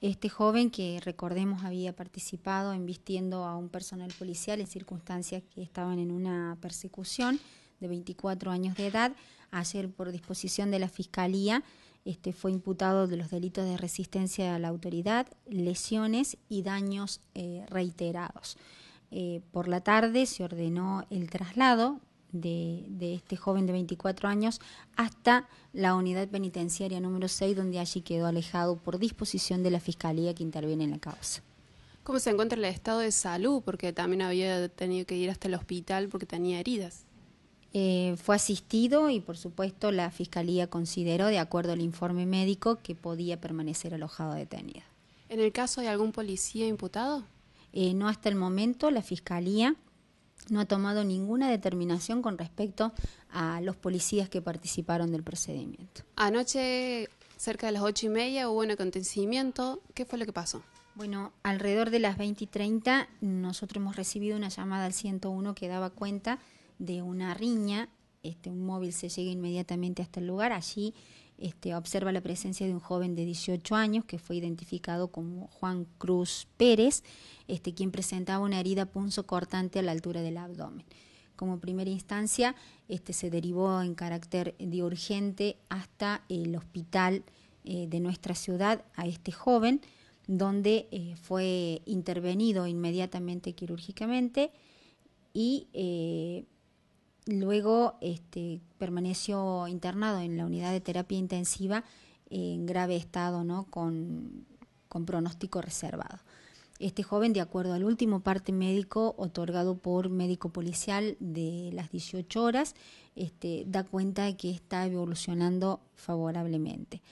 Este joven que recordemos había participado en vistiendo a un personal policial en circunstancias que estaban en una persecución de 24 años de edad, ayer por disposición de la Fiscalía este, fue imputado de los delitos de resistencia a la autoridad, lesiones y daños eh, reiterados. Eh, por la tarde se ordenó el traslado de, este joven de 24 años hasta la unidad penitenciaria número 6, donde allí quedó alejado por disposición de la Fiscalía que interviene en la causa. ¿Cómo se encuentra el estado de salud? Porque también había tenido que ir hasta el hospital porque tenía heridas. Eh, fue asistido y por supuesto la Fiscalía consideró, de acuerdo al informe médico, que podía permanecer alojado detenido. ¿En el caso de algún policía imputado? Eh, no hasta el momento, la Fiscalía no ha tomado ninguna determinación con respecto a los policías que participaron del procedimiento. Anoche, cerca de las ocho y media, hubo un acontecimiento. ¿Qué fue lo que pasó? Bueno, alrededor de las 20 y 30 nosotros hemos recibido una llamada al 101 que daba cuenta de una riña. Este, un móvil se llega inmediatamente hasta el lugar. Allí este, observa la presencia de un joven de 18 años que fue identificado como Juan Cruz Pérez, este, quien presentaba una herida punzo cortante a la altura del abdomen. Como primera instancia, este, se derivó en carácter de urgente hasta el hospital eh, de nuestra ciudad a este joven, donde eh, fue intervenido inmediatamente quirúrgicamente y eh, Luego este, permaneció internado en la unidad de terapia intensiva en grave estado, ¿no? con, pronóstico reservado. Este joven, de acuerdo al último parte médico otorgado por médico policial de las 18 horas, este, da cuenta de que está evolucionando favorablemente.